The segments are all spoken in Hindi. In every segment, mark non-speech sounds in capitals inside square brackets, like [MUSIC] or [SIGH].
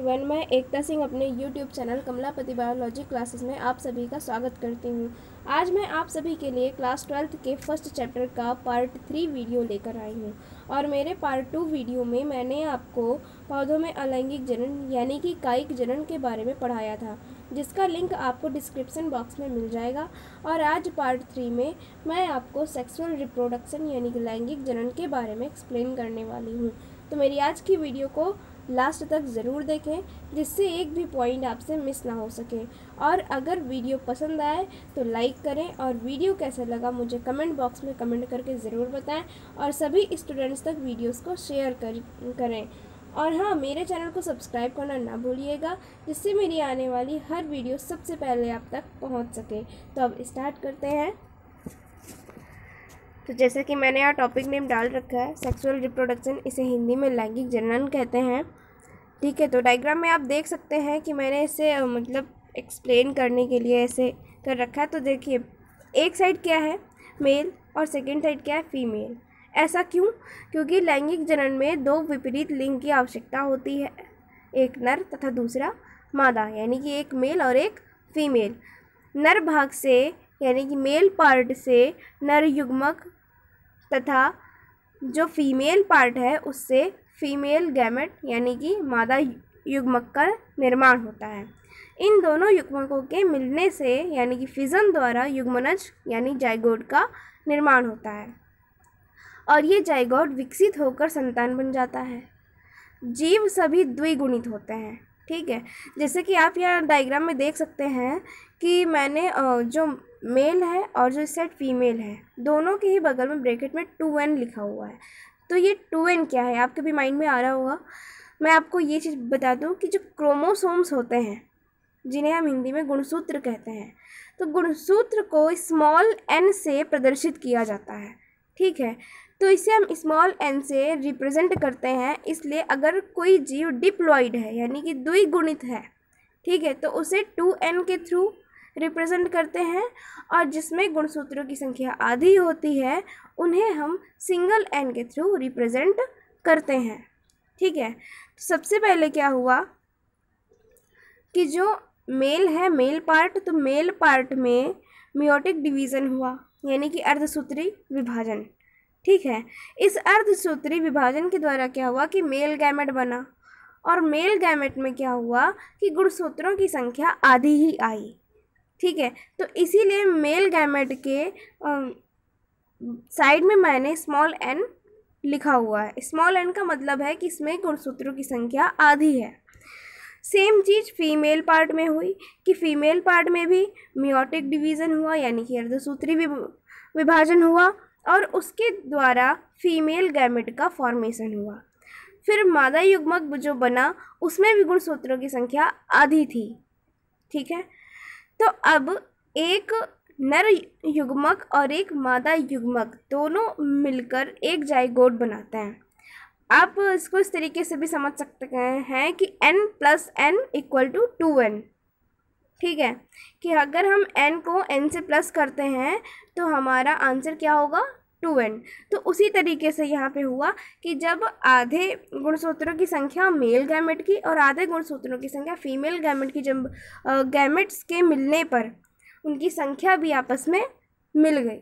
एवरीवन मैं एकता सिंह अपने YouTube channel Kamlapati biology classes में आप सभी का स्वागत करती हूँ आज मैं आप सभी के लिए क्लास ट्वेल्थ के फर्स्ट चैप्टर का पार्ट थ्री वीडियो लेकर आई हूँ और मेरे पार्ट टू वीडियो में मैंने आपको पौधों में अलैंगिक जनन यानी कि कायिक जनन के बारे में पढ़ाया था जिसका लिंक आपको डिस्क्रिप्सन बॉक्स में मिल जाएगा और आज पार्ट थ्री में मैं आपको सेक्सुअल रिप्रोडक्शन यानी कि लैंगिक जनन के बारे में एक्सप्लेन करने वाली हूँ तो मेरी आज की वीडियो को लास्ट तक ज़रूर देखें जिससे एक भी पॉइंट आपसे मिस ना हो सके और अगर वीडियो पसंद आए तो लाइक करें और वीडियो कैसा लगा मुझे कमेंट बॉक्स में कमेंट करके ज़रूर बताएं और सभी स्टूडेंट्स तक वीडियोस को शेयर कर करें और हाँ मेरे चैनल को सब्सक्राइब करना ना भूलिएगा जिससे मेरी आने वाली हर वीडियो सबसे पहले आप तक पहुँच सके तो अब स्टार्ट करते हैं तो जैसे कि मैंने यहाँ टॉपिक नेम डाल रखा है सेक्सुअल रिप्रोडक्शन इसे हिंदी में लैंगिक जनन कहते हैं ठीक है तो डायग्राम में आप देख सकते हैं कि मैंने इसे मतलब एक्सप्लेन करने के लिए ऐसे कर रखा है तो देखिए एक साइड क्या है मेल और सेकेंड साइड क्या है फीमेल ऐसा क्यों क्योंकि लैंगिक जनन में दो विपरीत लिंग की आवश्यकता होती है एक नर तथा दूसरा मादा यानी कि एक मेल और एक फीमेल नर भाग से यानी कि मेल पार्ट से नर युग्मक तथा जो फीमेल पार्ट है उससे फीमेल गैमेट यानी कि मादा युग्मक का निर्माण होता है इन दोनों युग्मकों के मिलने से यानी कि फिजन द्वारा युग्मनज यानी जायगोड का निर्माण होता है और ये जायगोड विकसित होकर संतान बन जाता है जीव सभी द्विगुणित होते हैं ठीक है जैसे कि आप यहाँ डायग्राम में देख सकते हैं कि मैंने जो मेल है और जो सेट फीमेल है दोनों के ही बगल में ब्रैकेट में टू एन लिखा हुआ है तो ये टू एन क्या है आपके भी माइंड में आ रहा होगा मैं आपको ये चीज़ बता दूँ कि जो क्रोमोसोम्स होते हैं जिन्हें हम हिंदी में गुणसूत्र कहते हैं तो गुणसूत्र को स्मॉल एन से प्रदर्शित किया जाता है ठीक है तो इसे हम स्मॉल एन से रिप्रेजेंट करते हैं इसलिए अगर कोई जीव डिप्लॉइड है यानी कि द्विगुणित है ठीक है तो उसे टू एन के थ्रू रिप्रेजेंट करते हैं और जिसमें गुणसूत्रों की संख्या आधी होती है उन्हें हम सिंगल एन के थ्रू रिप्रेजेंट करते हैं ठीक है तो सबसे पहले क्या हुआ कि जो मेल है मेल पार्ट तो मेल पार्ट में मियोटिक डिवीज़न हुआ यानी कि अर्धसूत्री विभाजन ठीक है इस अर्धसूत्री विभाजन के द्वारा क्या हुआ कि मेल गैमेट बना और मेल गैमेट में क्या हुआ कि गुणसूत्रों की संख्या आधी ही आई ठीक है तो इसीलिए मेल गैमेट के साइड में मैंने स्मॉल एन लिखा हुआ है स्मॉल एन का मतलब है कि इसमें गुणसूत्रों की संख्या आधी है सेम चीज़ फीमेल पार्ट में हुई कि फीमेल पार्ट में भी मियोटिक डिवीज़न हुआ यानी कि अर्धसूत्री विभाजन हुआ और उसके द्वारा फीमेल गैमेट का फॉर्मेशन हुआ फिर मादा युग्मक जो बना उसमें भी गुणसूत्रों की संख्या आधी थी ठीक है तो अब एक नर युग्मक और एक मादा युग्मक दोनों मिलकर एक जाइगोट बनाते हैं आप इसको इस तरीके से भी समझ सकते हैं कि n plus N equal to two N ठीक है कि अगर हम n को n से प्लस करते हैं तो हमारा आंसर क्या होगा टू एन तो उसी तरीके से यहाँ पे हुआ कि जब आधे गुणसूत्रों की संख्या मेल गैमेट की और आधे गुणसूत्रों की संख्या फीमेल गैमेट की जब गैमेट्स के मिलने पर उनकी संख्या भी आपस में मिल गई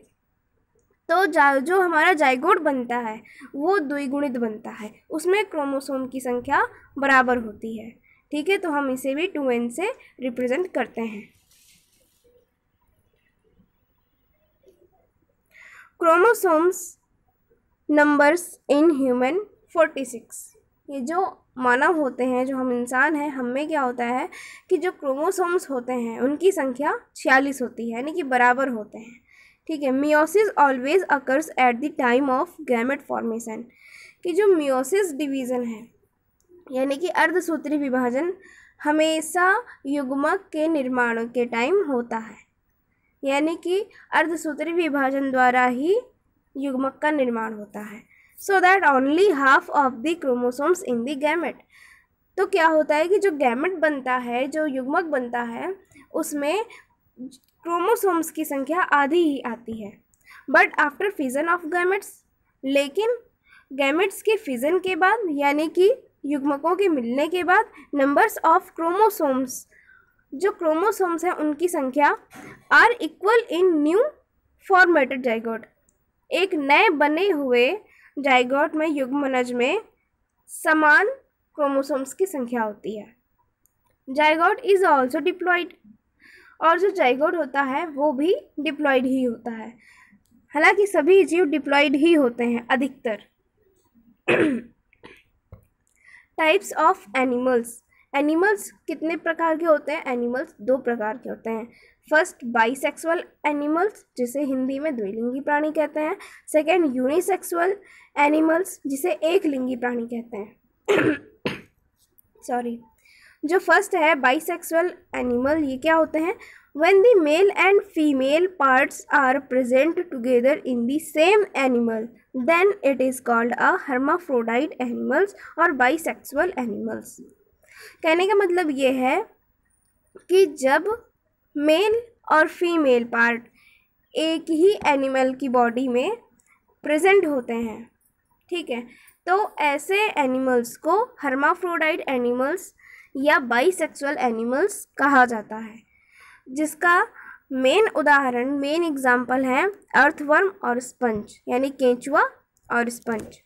तो जा जो हमारा जायगोड़ बनता है वो द्विगुणित बनता है उसमें क्रोमोसोम की संख्या बराबर होती है ठीक है तो हम इसे भी टू एन से रिप्रेजेंट करते हैं chromosomes numbers in human forty six ये जो मानव होते हैं जो हम इंसान हैं हम में क्या होता है कि जो क्रोमोसोम्स होते हैं उनकी संख्या छियालीस होती है यानी कि बराबर होते हैं ठीक है meiosis always occurs at the time of gamete formation कि जो मियोसिस डिवीज़न है यानी कि अर्धसूत्री विभाजन हमेशा युग्मक के निर्माण के टाइम होता है यानी कि अर्धसूत्री विभाजन द्वारा ही युग्मक का निर्माण होता है so that only half of the chromosomes in the gamete तो क्या होता है कि जो गैमेट बनता है जो युग्मक बनता है उसमें क्रोमोसोम्स की संख्या आधी ही आती है but after fusion of gametes लेकिन गैमेट्स के फिजन के बाद यानी कि युग्मकों के मिलने के बाद नंबर्स ऑफ क्रोमोसोम्स जो क्रोमोसोम्स हैं उनकी संख्या are equal in new formatted zygote एक नए बने हुए जाइगोट में युग्मनज में समान क्रोमोसोम्स की संख्या होती है जाइगोट इज़ ऑल्सो डिप्लॉयड और जो जाइगोट होता है वो भी डिप्लॉयड ही होता है हालांकि सभी जीव डिप्लॉयड ही होते हैं अधिकतर टाइप्स ऑफ एनिमल्स एनिमल्स कितने प्रकार के होते हैं एनिमल्स दो प्रकार के होते हैं फर्स्ट बाइसेक्सुअल एनिमल्स जिसे हिंदी में द्विलिंगी प्राणी कहते हैं सेकेंड यूनिसेक्सुअल एनिमल्स जिसे एक लिंगी प्राणी कहते हैं सॉरी [COUGHS] जो फर्स्ट है बाइसेक्सुअल एनिमल ये क्या होते हैं when the male and female parts are present together in the same animal then it is called a hermaphrodite animals और बाइसेक्सुअल एनिमल्स कहने का मतलब ये है कि जब मेल और फीमेल पार्ट एक ही एनिमल की बॉडी में प्रेजेंट होते हैं ठीक है तो ऐसे एनिमल्स को हर्माफ्रोडाइट एनिमल्स या बाइसेक्सुअल एनिमल्स कहा जाता है जिसका मेन उदाहरण मेन एग्जाम्पल है अर्थवर्म और स्पंज यानी केंचुआ और स्पंज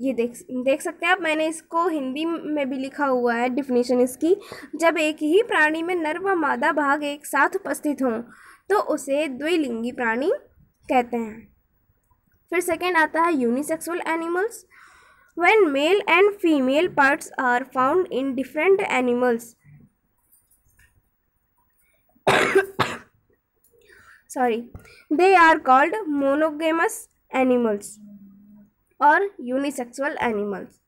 ये देख देख सकते हैं आप मैंने इसको हिंदी में भी लिखा हुआ है डिफिनेशन इसकी जब एक ही प्राणी में नर व मादा भाग एक साथ उपस्थित हों तो उसे द्विलिंगी प्राणी कहते हैं फिर सेकेंड आता है unisexual animals when male and female parts are found in different animals sorry they are called monogamous animals और यूनिसेक्सुअल एनिमल्स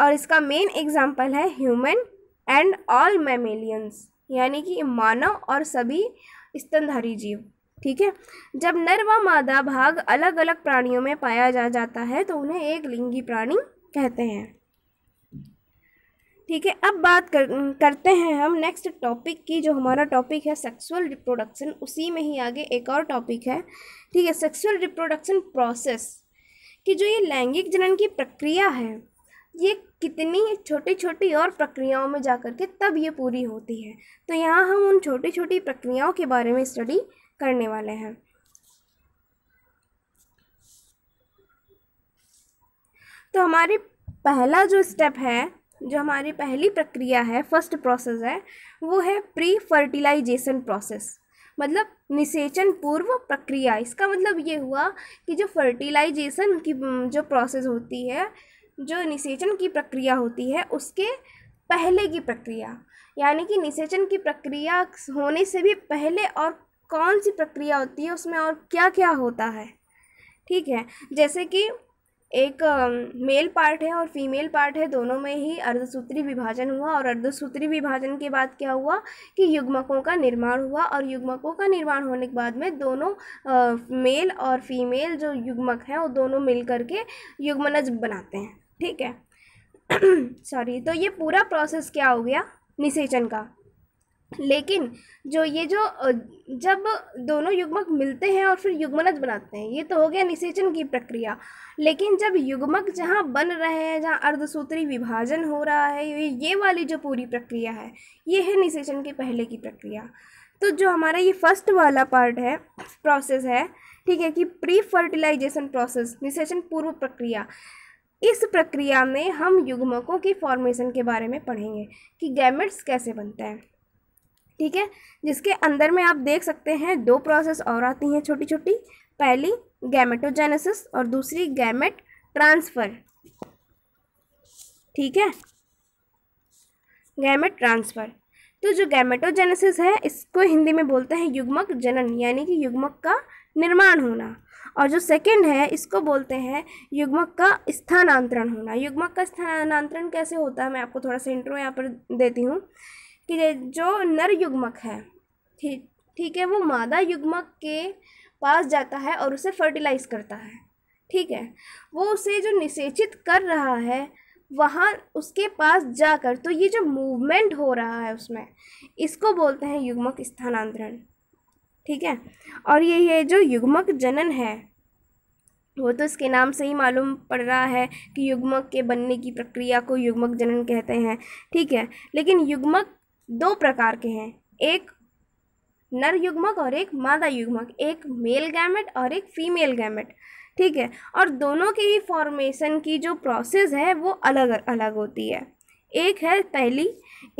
और इसका मेन एग्जाम्पल है ह्यूमन एंड ऑल मेमेलियंस यानी कि मानव और सभी स्तनधारी जीव ठीक है जब नर व मादा भाग अलग अलग प्राणियों में पाया जा जाता है तो उन्हें एक लिंगी प्राणी कहते हैं ठीक है अब बात कर, करते हैं हम नेक्स्ट टॉपिक की जो हमारा टॉपिक है सेक्सुअल रिप्रोडक्शन उसी में ही आगे एक और टॉपिक है ठीक है सेक्सुअल रिप्रोडक्शन प्रोसेस कि जो ये लैंगिक जनन की प्रक्रिया है ये कितनी छोटी छोटी और प्रक्रियाओं में जा कर के तब ये पूरी होती है तो यहाँ हम उन छोटी छोटी प्रक्रियाओं के बारे में स्टडी करने वाले हैं तो हमारे पहला जो स्टेप है जो हमारी पहली प्रक्रिया है फर्स्ट प्रोसेस है वो है प्री फर्टिलाइजेशन प्रोसेस मतलब निषेचन पूर्व प्रक्रिया इसका मतलब ये हुआ कि जो फर्टिलाइजेशन की जो प्रोसेस होती है जो निषेचन की प्रक्रिया होती है उसके पहले की प्रक्रिया यानी कि निषेचन की प्रक्रिया होने से भी पहले और कौन सी प्रक्रिया होती है उसमें और क्या क्या होता है ठीक है जैसे कि एक मेल पार्ट है और फीमेल पार्ट है दोनों में ही अर्धसूत्री विभाजन हुआ और अर्धसूत्री विभाजन के बाद क्या हुआ कि युग्मकों का निर्माण हुआ और युग्मकों का निर्माण होने के बाद में दोनों आ, मेल और फीमेल जो युग्मक हैं वो दोनों मिल करके युग्मनज बनाते हैं ठीक है सॉरी [CLEARS THROAT] तो ये पूरा प्रोसेस क्या हो गया निषेचन का लेकिन जो ये जो जब दोनों युग्मक मिलते हैं और फिर युग्मनज बनाते हैं ये तो हो गया निषेचन की प्रक्रिया लेकिन जब युग्मक जहाँ बन रहे हैं जहाँ अर्धसूत्री विभाजन हो रहा है ये वाली जो पूरी प्रक्रिया है ये है निषेचन के पहले की प्रक्रिया तो जो हमारा ये फर्स्ट वाला पार्ट है प्रोसेस है ठीक है कि प्री फर्टिलाइजेशन प्रोसेस निषेचन पूर्व प्रक्रिया इस प्रक्रिया में हम युग्मकों की फॉर्मेशन के बारे में पढ़ेंगे कि गैमेट्स कैसे बनते हैं ठीक है जिसके अंदर में आप देख सकते हैं दो प्रोसेस और आती हैं छोटी छोटी पहली गैमेटोजेनेसिस और दूसरी गैमेट ट्रांसफ़र ठीक है गैमेट ट्रांसफ़र तो जो गैमेटोजेनेसिस है इसको हिंदी में बोलते हैं युग्मक जनन यानी कि युग्मक का निर्माण होना और जो सेकंड है इसको बोलते हैं युग्मक का स्थानांतरण होना युग्मक का स्थानांतरण कैसे होता है मैं आपको थोड़ा सा इंट्रो यहाँ पर देती हूँ कि जो नर युग्मक है ठीक ठीक है वो मादा युग्मक के पास जाता है और उसे फर्टिलाइज करता है ठीक है वो उसे जो निषेचित कर रहा है वहाँ उसके पास जाकर तो ये जो मूवमेंट हो रहा है उसमें इसको बोलते हैं युग्मक स्थानांतरण ठीक है और ये ये जो युग्मक जनन है वो तो इसके नाम से ही मालूम पड़ रहा है कि युग्मक के बनने की प्रक्रिया को युग्मक जनन कहते हैं ठीक है लेकिन युग्मक दो प्रकार के हैं एक नर युग्मक और एक मादा युग्मक एक मेल गैमेट और एक फीमेल गैमेट ठीक है और दोनों के ही फॉर्मेशन की जो प्रोसेस है वो अलग अलग होती है एक है पहली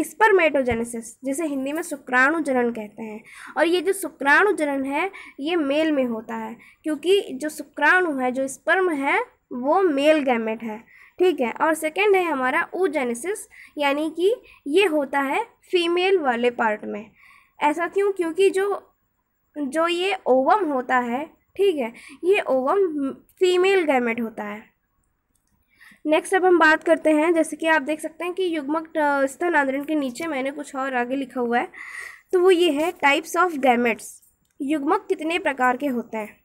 स्पर्मेटोजेनेसिस जिसे हिंदी में शुक्राणु जनन कहते हैं और ये जो शुक्राणु जनन है ये मेल में होता है क्योंकि जो शुक्राणु है जो स्पर्म है वो मेल गैमेट है ठीक है और सेकंड है हमारा ऊजेनेसिस यानी कि ये होता है फीमेल वाले पार्ट में ऐसा क्यों क्योंकि जो जो ये ओवम होता है ठीक है ये ओवम फीमेल गैमेट होता है नेक्स्ट अब हम बात करते हैं जैसे कि आप देख सकते हैं कि युग्मक स्तन आंदोलन के नीचे मैंने कुछ और आगे लिखा हुआ है तो वो ये है टाइप्स ऑफ गैमेट्स युग्मक कितने प्रकार के होते हैं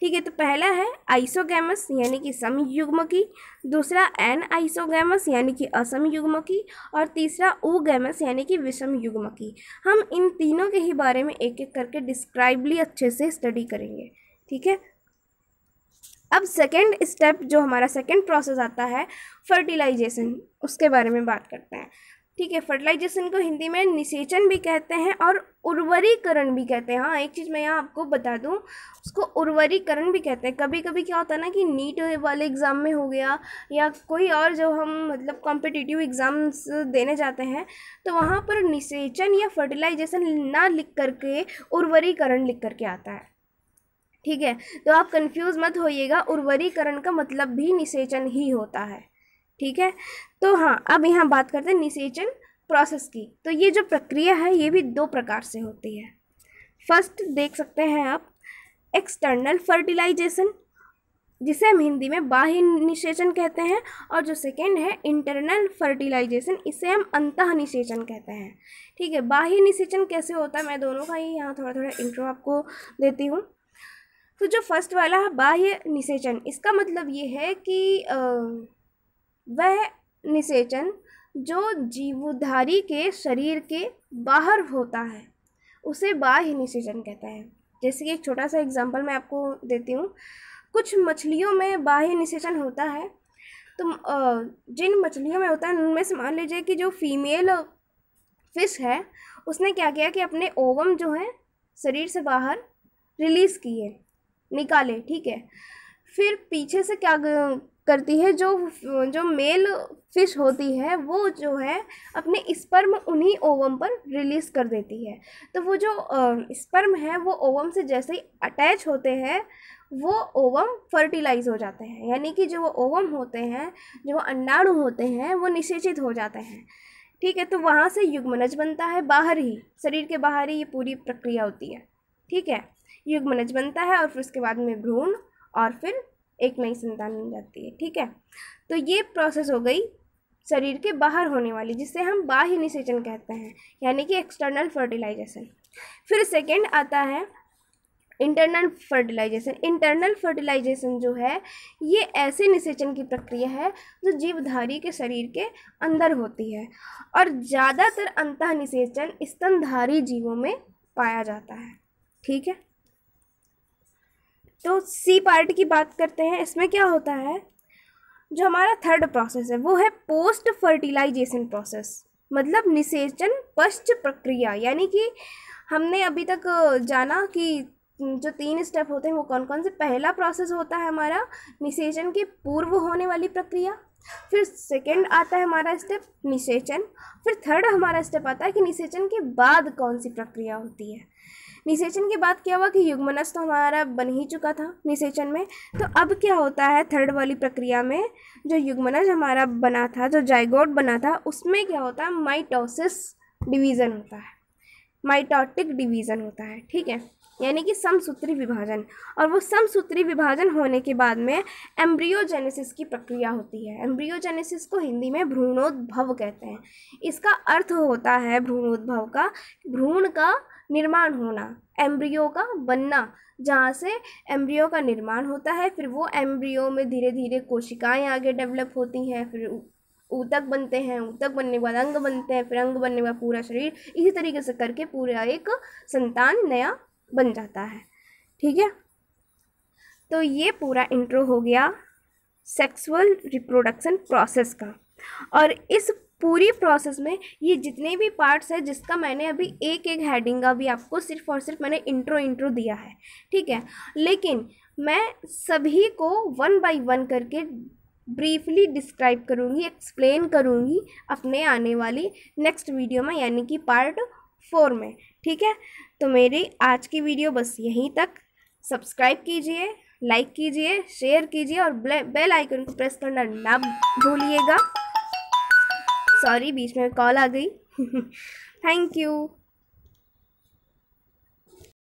ठीक है तो पहला है आइसोगैमस यानी कि समयुग्म की दूसरा एन आइसोगैमस यानी कि असम युग्म की और तीसरा ओ गैमस यानी कि विषम युग्म की हम इन तीनों के ही बारे में एक एक करके डिस्क्राइबली अच्छे से स्टडी करेंगे ठीक है अब सेकेंड स्टेप जो हमारा सेकेंड प्रोसेस आता है फर्टिलाइजेशन उसके बारे में बात करते हैं ठीक है फर्टिलाइजेशन को हिंदी में निषेचन भी कहते हैं और उर्वरीकरण भी कहते हैं हाँ एक चीज़ मैं यहाँ आपको बता दूँ उसको उर्वरीकरण भी कहते हैं कभी कभी क्या होता है ना कि नीट वाले एग्ज़ाम में हो गया या कोई और जो हम मतलब कॉम्पिटिटिव एग्ज़ाम्स देने जाते हैं तो वहाँ पर निषेचन या फर्टिलाइजेशन ना लिख करके उर्वरीकरण लिख करके आता है ठीक है तो आप कन्फ्यूज़ मत होइएगा उर्वरीकरण का मतलब भी निषेचन ही होता है ठीक है तो हाँ अब यहाँ बात करते हैं निषेचन प्रोसेस की तो ये जो प्रक्रिया है ये भी दो प्रकार से होती है फर्स्ट देख सकते हैं आप एक्सटर्नल फर्टिलाइजेशन जिसे हम हिंदी में बाह्य निषेचन कहते हैं और जो सेकेंड है इंटरनल फर्टिलाइजेशन इसे हम अंत निषेचन कहते हैं ठीक है बाह्य निषेचन कैसे होता है मैं दोनों का ही यहाँ थोड़ा थोड़ा इंट्रो आपको देती हूँ तो जो फर्स्ट वाला है बाह्य निषेचन इसका मतलब ये है कि आ, वह निषेचन जो जीवधारी के शरीर के बाहर होता है उसे बाह्य निषेचन कहते हैं जैसे कि एक छोटा सा एग्जांपल मैं आपको देती हूँ कुछ मछलियों में बाह्य निषेचन होता है तो जिन मछलियों में होता है उनमें से मान लीजिए कि जो फीमेल फिश है उसने क्या किया कि अपने ओवम जो है शरीर से बाहर रिलीज़ किए निकाले ठीक है फिर पीछे से क्या करती है जो जो मेल फिश होती है वो जो है अपने स्पर्म उन्हीं ओवम पर रिलीज़ कर देती है तो वो जो स्पर्म है वो ओवम से जैसे ही अटैच होते हैं वो ओवम फर्टिलाइज हो जाते हैं यानी कि जो वो ओवम होते हैं जो अंडाणु होते हैं वो निषेचित हो जाते हैं ठीक है तो वहाँ से युग्मनज बनता है बाहर ही शरीर के बाहर ही ये पूरी प्रक्रिया होती है ठीक है युग्मनज बनता है और फिर उसके बाद में भ्रूण और फिर एक नई संतान बन जाती है ठीक है तो ये प्रोसेस हो गई शरीर के बाहर होने वाली जिसे हम बाह्य निषेचन कहते हैं यानी कि एक्सटर्नल फर्टिलाइजेशन फिर सेकेंड आता है इंटरनल फर्टिलाइजेशन इंटरनल फर्टिलाइजेशन जो है ये ऐसे निषेचन की प्रक्रिया है जो जीवधारी के शरीर के अंदर होती है और ज़्यादातर अंतः निषेचन स्तनधारी जीवों में पाया जाता है ठीक है तो सी पार्ट की बात करते हैं इसमें क्या होता है जो हमारा थर्ड प्रोसेस है वो है पोस्ट फर्टिलाइजेशन प्रोसेस मतलब निषेचन पश्च प्रक्रिया यानी कि हमने अभी तक जाना कि जो तीन स्टेप होते हैं वो कौन कौन से पहला प्रोसेस होता है हमारा निषेचन के पूर्व होने वाली प्रक्रिया फिर सेकंड आता है हमारा स्टेप निषेचन फिर थर्ड हमारा स्टेप आता है कि निषेचन के बाद कौन सी प्रक्रिया होती है निषेचन के बाद क्या हुआ कि युग्मनस तो हमारा बन ही चुका था निषेचन में तो अब क्या होता है थर्ड वाली प्रक्रिया में जो युग्मनस हमारा बना था जो जाइगोट बना था उसमें क्या होता है माइटोसिस डिवीज़न होता है माइटोटिक डिवीज़न होता है ठीक है यानी कि समसूत्री विभाजन और वो समसूत्री विभाजन होने के बाद में एम्ब्रियोजेनेसिस की प्रक्रिया होती है एम्ब्रियोजेनेसिस को हिंदी में भ्रूणोद्भव कहते हैं इसका अर्थ होता है भ्रूणोद्भव का भ्रूण का निर्माण होना एम्ब्रियो का बनना जहाँ से एम्ब्रियो का निर्माण होता है फिर वो एम्ब्रियो में धीरे धीरे कोशिकाएं आगे डेवलप होती हैं फिर ऊतक बनते हैं ऊतक बनने के बाद अंग बनते हैं फिर अंग बनने के बाद पूरा शरीर इसी तरीके से करके पूरा एक संतान नया बन जाता है ठीक है तो ये पूरा इंट्रो हो गया सेक्सुअल रिप्रोडक्शन प्रोसेस का और इस पूरी प्रोसेस में ये जितने भी पार्ट्स हैं जिसका मैंने अभी एक एक हेडिंग का भी आपको सिर्फ और सिर्फ मैंने इंट्रो इंट्रो दिया है ठीक है लेकिन मैं सभी को वन बाय वन करके ब्रीफली डिस्क्राइब करूँगी एक्सप्लेन करूँगी अपने आने वाली नेक्स्ट वीडियो में यानी कि पार्ट फोर में ठीक है तो मेरी आज की वीडियो बस यहीं तक सब्सक्राइब कीजिए लाइक कीजिए शेयर कीजिए और बेल आइकन को प्रेस करना ना भूलिएगा सॉरी बीच में कॉल आ गई थैंक [LAUGHS] यू